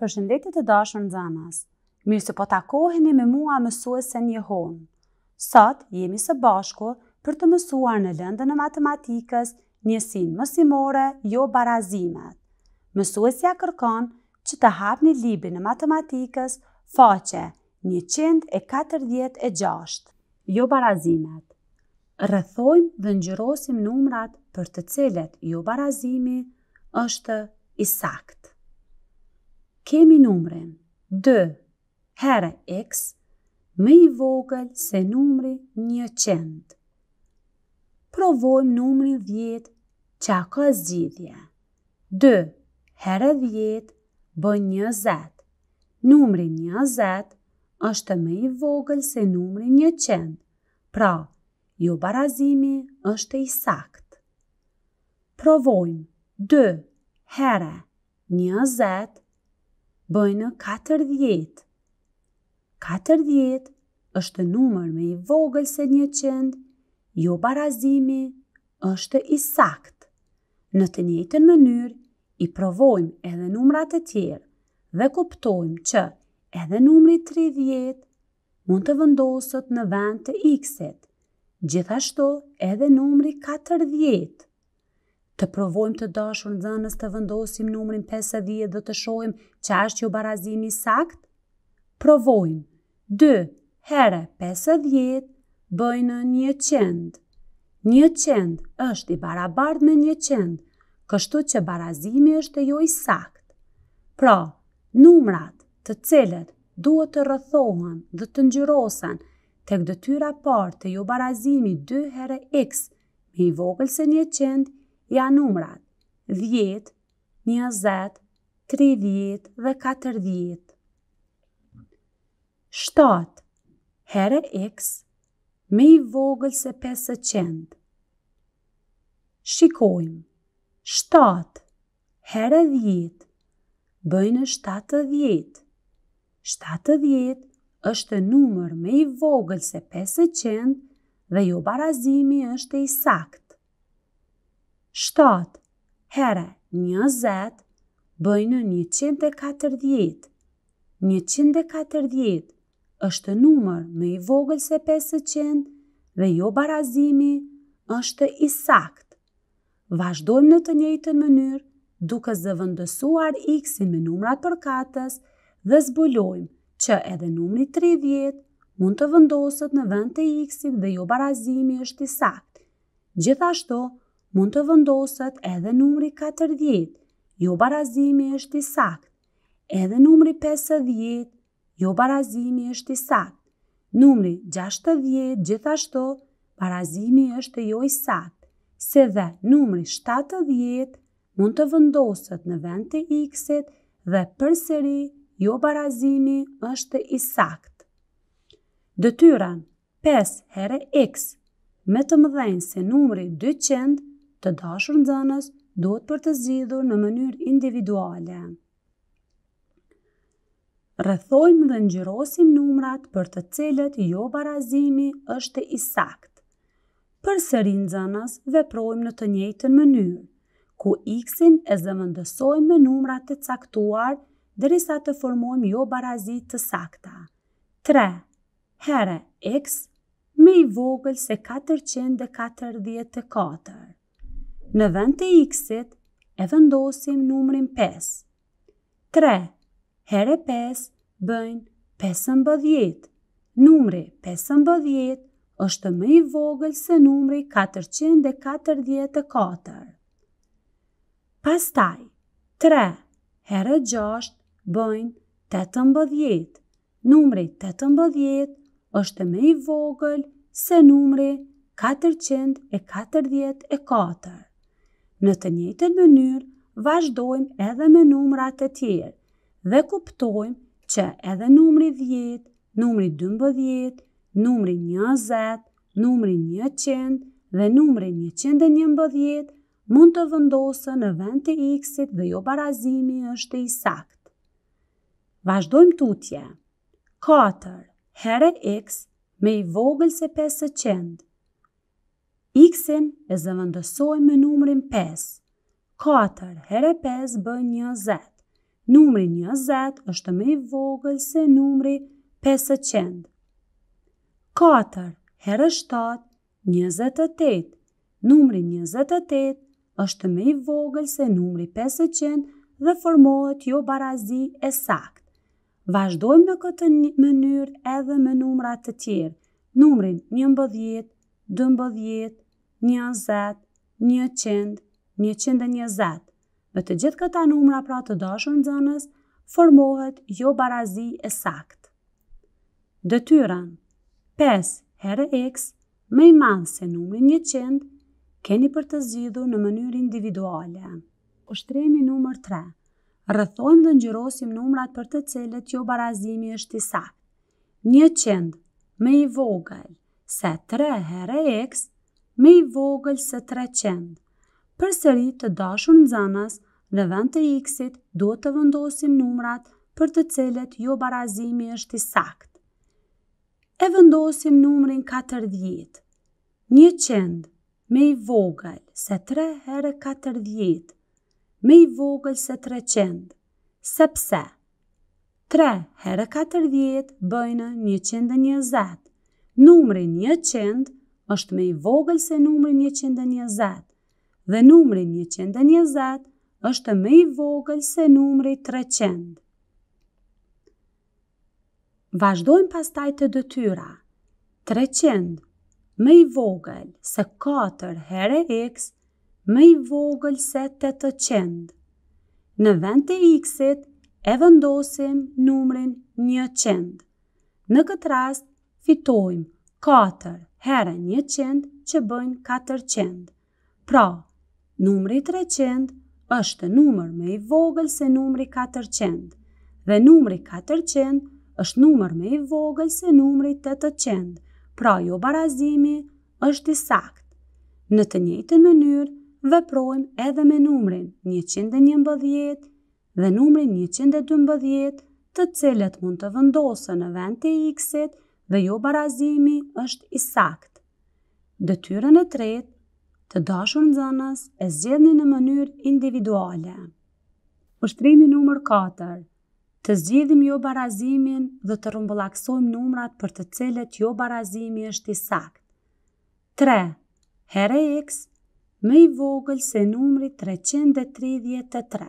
Për shëndetit të dashën zanas, mirë se po takoheni me mua mësuesen një honë. Sot jemi së bashku për të mësuar në lëndën e matematikës njësin mësimore jo barazimet. Mësuesja kërkon që të hapni libri në matematikës faqe 146. Jo barazimet. Rëthojmë dhe njërosim numrat për të cilet jo barazimi është i sakt kemi numrin 2 herë x më i vogël se numri 100. Provojmë numrin 10 që a ka zgjidhje. 2 herë 10 bën 20. Numri 20 është më i vogël se numri 100. Pra, jo barazimi është i sakt. Provojmë 2 herë 20 bëjnë 4 djetë. 4 djetë është numër me i vogël se një qëndë, jo barazimi është i saktë. Në të njëtën mënyrë, i provojmë edhe numrat e tjerë dhe kuptojmë që edhe numri 3 djetë mund të vendoset në vend të x-et. Gjithashto edhe numri 4 djetë. Të provojmë të dashur në zënës të vendosim numrin 50 dhe të shojmë që është jo barazimi sakt? Provojmë, 2 herë 50 bëjnë një qendë. Një qendë është i barabarët me një qendë, kështu që barazimi është jo i sakt. Pra, numrat të cilët duhet të rëthohen dhe të ngjyrosen të këtë tyra partë të jo barazimi 2 herë x, një vogël se një qendë, Ja numrat 10, 20, 30 dhe 40. 7. Herë x me i vogël se 500. Shikojmë. 7. Herë 10. Bëjnë 70. 70 është numër me i vogël se 500 dhe jo barazimi është i sakt. 7. herë një zet, bëjnë një qëndë katër djetë. Një qëndë katër djetë është numër me i vogël se 500 dhe jo barazimi është i saktë. Vashdojmë në të njëjtën mënyrë duke zëvëndësuar x-in me numrat për katës dhe zbulojmë që edhe numri 30 mund të vëndosët në vend të x-it dhe jo barazimi është i saktë. Gjithashtu, mund të vendoset edhe numri 40, jo barazimi është i sakt. Edhe numri 50, jo barazimi është i sakt. Numri 60 gjithashtu barazimi është jo i sakt. Se dhe numri 70 mund të vendoset në vend të x-it dhe përsëri jo barazimi është i sakt. Dëtyran 5 herë x me të mëdhenë se numri 200 të dashur nxënës duhet për të zgjidhur në mënyrë individuale. Rrethojmë dhe njërosim numrat për të cilët jo barazimi është i sakt. Për sërin zënës veprojmë në të njëjtën mënyrë, ku x-in e zëvendësojmë me numrat të caktuar dërisa të formojmë jo barazi të sakta. 3. Here x me i vogël se 444. Në vend të x-it e vendosim numrin 5. 3 herë 5 bëjnë 15. Numri 15 është më i vogël se numri 444. Pastaj 3 herë 6 bëjnë 18. Numri 18 është më i vogël se numri 444. Në të njëjtën mënyrë, vazhdojmë edhe me numrat të tjerë dhe kuptojmë që edhe numri 10, numri 12, numri 20, numri 100 dhe numri 111 mund të vëndosë në vend të x-it dhe jo barazimi është i sakt. Vazhdojmë tutje. 4 herë x me i vogël se 500 X-in e zëvëndësoj me numrin 5. 4 herë 5 bën 20. Numri 20 është më i vogël se numri 500. 4 herë 7 28. Numri 28 është më i vogël se numri 500 dhe formohet jo barazi e sakt. Vazhdojmë në këtë mënyrë edhe me numrat të tjerë. Numrin 11, 12-20-100-120. Me të gjithë këta numra pra të dashën në zënës, formohet jo barazi e sakt. Dëtyran, 5 herë x me i manë se numri një qëndë keni për të zgjidhur në mënyrë individuale. O shtremi numër 3. Rëthojmë dhe njërosim numrat për të cilët jo barazimi është i sakt. Një qëndë me i vogaj, se 3 herë x me i vogël se 300. Për sëri të dashur në zanës, në vend të x-it duhet të vendosim numrat për të cilët jo barazimi është i sakt. E vendosim numrin 40. 100 me i vogël se 3 herë 40 me i vogël se 300. Sepse 3 herë 40 bëjnë 120 numri 100 është me i vogël se numri 120 dhe numri 120 është me i vogël se numri 300. Vazhdojmë pastaj të dëtyra. 300 me i vogël se 4 herë x me i vogël se 800. Në vend të x-it e vendosim numrin 100. Në këtë rast fitojmë 4 herë 100 që bëjnë 400. Pra, numri 300 është numër me i vogël se numri 400, dhe numri 400 është numër me i vogël se numri 800, pra jo barazimi është i sakt. Në të njëjtën mënyrë, veprojmë edhe me numrin 111 dhe numrin 112, të cilët mund të vendosen në vend të x-it dhe jo barazimi është i sakt. Detyrën e tretë të dashur nxënës e zgjidhni në mënyrë individuale. Ushtrimi numër 4. Të zgjidhim jo barazimin dhe të rrumbullaksojmë numrat për të cilët jo barazimi është i sakt. 3. Herë x më i vogël se numri 333.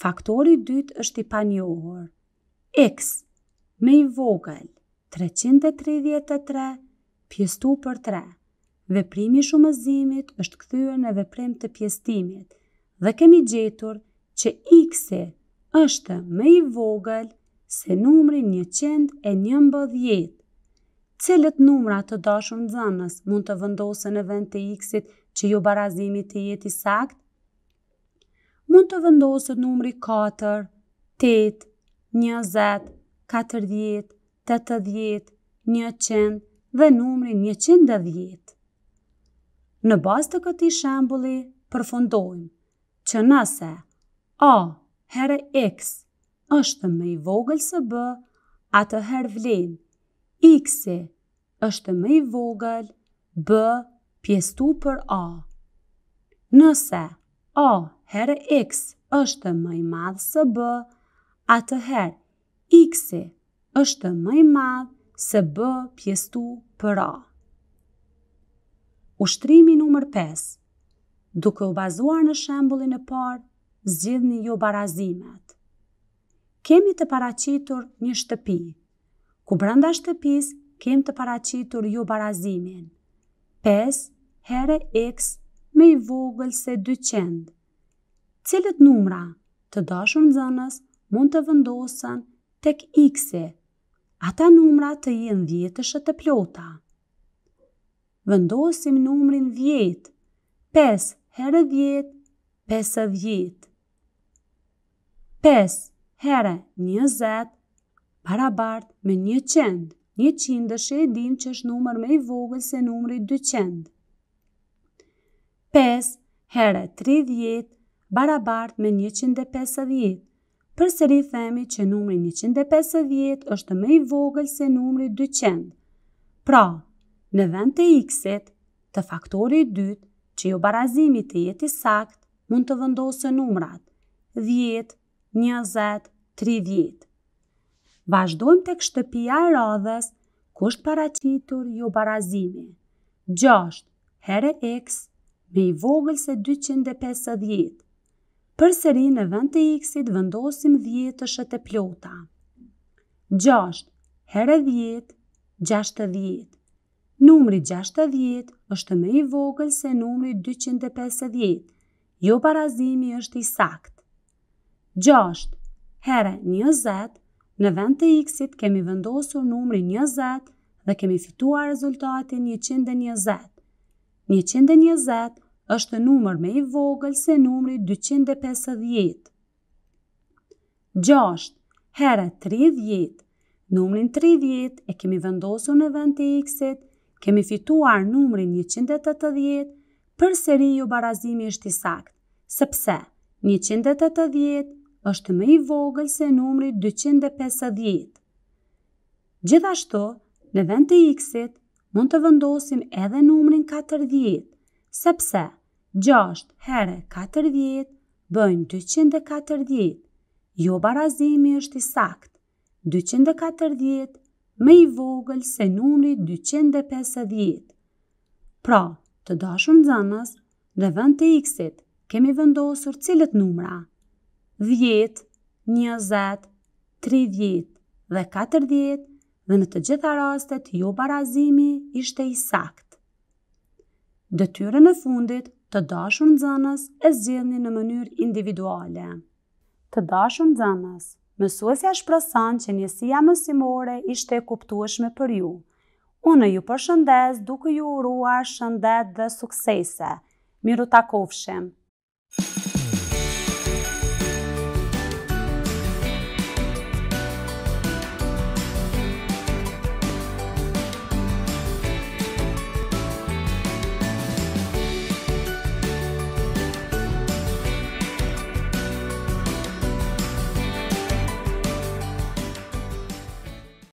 Faktori i dytë është i panjohur. x më i vogël 333 pjestu për 3. Veprimi shumëzimit është këthyre në veprim të pjestimit dhe kemi gjetur që x është me i vogël se numri një qend e një mbëdhjet. numra të dashën zënës mund të vëndose në vend të x-it që ju barazimit të jeti sakt? Mund të vëndose numri 4, 8, 20, 40, 80, 100 dhe numri 110. Në bazë të këti shembuli, përfundojmë që nëse A herë X është më i vogël se B, atë herë vlen X-i është më i vogël, B pjestu për A. Nëse A herë X është më i madhë se B, atëherë X-i është më i madh se B pjestu për A. Ushtrimi numër 5. Duke u bazuar në shembullin e parë, zgjidhni jo barazimet. Kemi të paraqitur një shtëpi, ku brenda shtëpisë kemi të paraqitur jo barazimin. 5 herë x me i vogël se 200. Cilët numra të dashur nxënës mund të vendosen tek x-i ata numra të jenë vjetështë të plota. Vëndosim numrin vjetë, 5 herë vjetë, pesë vjetë. Pes herë një zetë, parabartë me një qendë, një qindë shë e dimë që është numër me i vogël se numri 200. 5 herë tri vjetë, barabartë me një qindë e pesë vjetë, Për sëri themi që numri 150 është me i vogël se numri 200. Pra, në vend të x-et, të faktori 2 që jo barazimi të jeti sakt, mund të vendose numrat 10, 20, 30. Vazhdojmë të kështëpia e radhës, kështë paracitur jo barazimi. 6. Here x me i vogël se 250. Për sëri në vend të x-it vendosim 10 të e plota. 6, herë 10, 60. Numri 60 është me i vogël se numri 250, jo parazimi është i sakt. 6, herë 20, në vend të x kemi vendosur numri 20 dhe kemi fituar rezultatin 120. 120 është numër me i vogël se numri 250. Gjasht, herë 30, numrin 30 e kemi vendosur në vend të x-it, kemi fituar numrin 180, për seri ju barazimi është i sakt, sepse 180 është më i vogël se numri 250. Gjithashtu, në vend të x-it, mund të vendosim edhe numrin 40, sepse 6 herë 40 bëjnë 240. Jo barazimi është i sakt. 240 me i vogël se numri 250. Pra, të dashur nxënës, dhe vend të x-it kemi vendosur cilët numra? 10, 20, 30 dhe 40 dhe në të gjitha rastet jo barazimi ishte i sakt. Detyrën në fundit të dashur nxënës e zgjidhni në mënyrë individuale. Të dashur nxënës, mësuesja shpreson që njësia mësimore ishte e kuptueshme për ju. Unë ju përshëndes duke ju uruar shëndet dhe suksese. Miru takofshim.